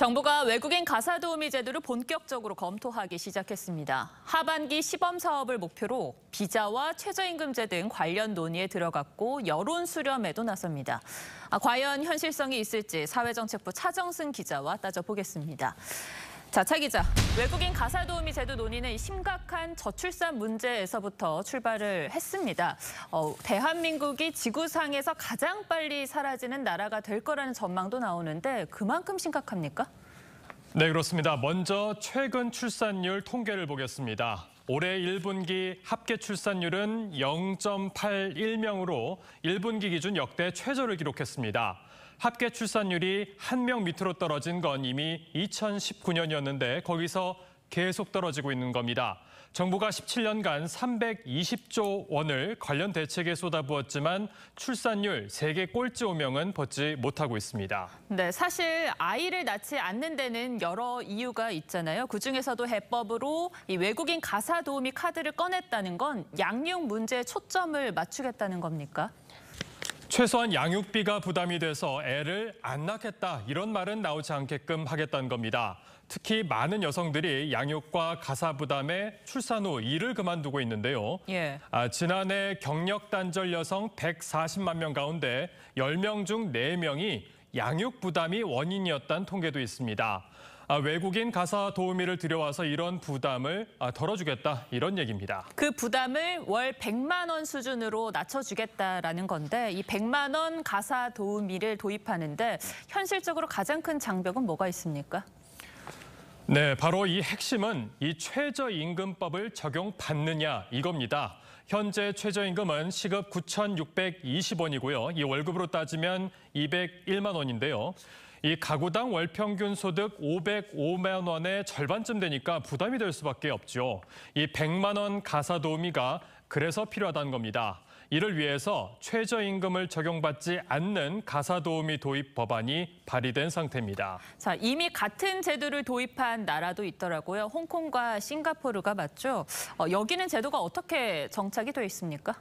정부가 외국인 가사 도우미 제도를 본격적으로 검토하기 시작했습니다. 하반기 시범 사업을 목표로 비자와 최저임금제 등 관련 논의에 들어갔고 여론 수렴에도 나섭니다. 아, 과연 현실성이 있을지 사회정책부 차정승 기자와 따져보겠습니다. 자, 차 기자. 외국인 가사 도우미 제도 논의는 심각한 저출산 문제에서부터 출발을 했습니다. 어, 대한민국이 지구상에서 가장 빨리 사라지는 나라가 될 거라는 전망도 나오는데 그만큼 심각합니까? 네, 그렇습니다. 먼저 최근 출산율 통계를 보겠습니다. 올해 1분기 합계 출산율은 0.81명으로 1분기 기준 역대 최저를 기록했습니다. 합계 출산율이 한명 밑으로 떨어진 건 이미 2019년이었는데 거기서 계속 떨어지고 있는 겁니다. 정부가 17년간 320조 원을 관련 대책에 쏟아부었지만 출산율 세계 꼴찌 5명은 벗지 못하고 있습니다. 네, 사실 아이를 낳지 않는 데는 여러 이유가 있잖아요. 그중에서도 해법으로 외국인 가사 도우미 카드를 꺼냈다는 건 양육 문제에 초점을 맞추겠다는 겁니까? 최소한 양육비가 부담이 돼서 애를 안 낳겠다 이런 말은 나오지 않게끔 하겠다는 겁니다. 특히 많은 여성들이 양육과 가사 부담에 출산 후 일을 그만두고 있는데요. 예. 아, 지난해 경력 단절 여성 140만 명 가운데 10명 중 4명이 양육 부담이 원인이었다는 통계도 있습니다. 아, 외국인 가사 도우미를 들여와서 이런 부담을 아, 덜어주겠다 이런 얘기입니다. 그 부담을 월 100만 원 수준으로 낮춰주겠다라는 건데 이 100만 원 가사 도우미를 도입하는데 현실적으로 가장 큰 장벽은 뭐가 있습니까? 네, 바로 이 핵심은 이 최저임금법을 적용받느냐 이겁니다. 현재 최저임금은 시급 9,620원이고요. 이 월급으로 따지면 201만 원인데요. 이 가구당 월 평균 소득 505만 원의 절반쯤 되니까 부담이 될 수밖에 없죠. 이 100만 원 가사 도우미가 그래서 필요하다는 겁니다. 이를 위해서 최저임금을 적용받지 않는 가사도우미 도입 법안이 발의된 상태입니다. 자, 이미 같은 제도를 도입한 나라도 있더라고요. 홍콩과 싱가포르가 맞죠? 어, 여기는 제도가 어떻게 정착이 되어 있습니까?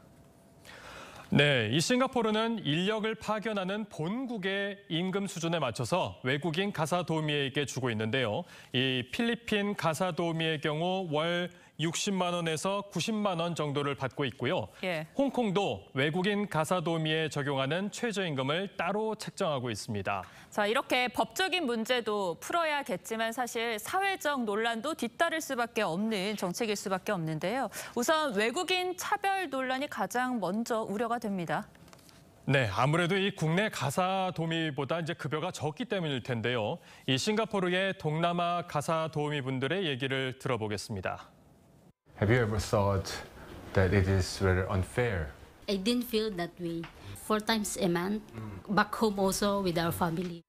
네, 이 싱가포르는 인력을 파견하는 본국의 임금 수준에 맞춰서 외국인 가사 도우미에게 주고 있는데요. 이 필리핀 가사 도우미의 경우 월 60만 원에서 90만 원 정도를 받고 있고요. 예. 홍콩도 외국인 가사 도우미에 적용하는 최저임금을 따로 책정하고 있습니다. 자, 이렇게 법적인 문제도 풀어야겠지만 사실 사회적 논란도 뒤따를 수밖에 없는 정책일 수밖에 없는데요. 우선 외국인 차별 논란이 가장 먼저 우려가 됩니다. 네, 아무래도 이 국내 가사 도우미보다 이제 급여가 적기 때문일 텐데요. 이 싱가포르의 동남아 가사 도우미 분들의 얘기를 들어보겠습니다. Have you ever thought that it is rather unfair? I didn't feel that way. Four times a month, back home also with our family.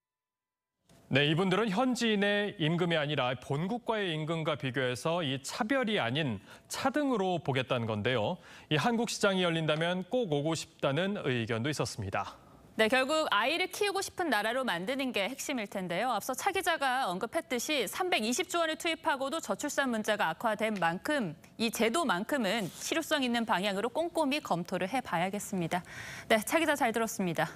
네, 이분들은 현지인의 임금이 아니라 본국과의 임금과 비교해서 이 차별이 아닌 차등으로 보겠다는 건데요. 이 한국 시장이 열린다면 꼭 오고 싶다는 의견도 있었습니다. 네, 결국 아이를 키우고 싶은 나라로 만드는 게 핵심일 텐데요. 앞서 차 기자가 언급했듯이 320조 원을 투입하고도 저출산 문제가 악화된 만큼 이 제도만큼은 실효성 있는 방향으로 꼼꼼히 검토를 해봐야겠습니다. 네, 차 기자 잘 들었습니다.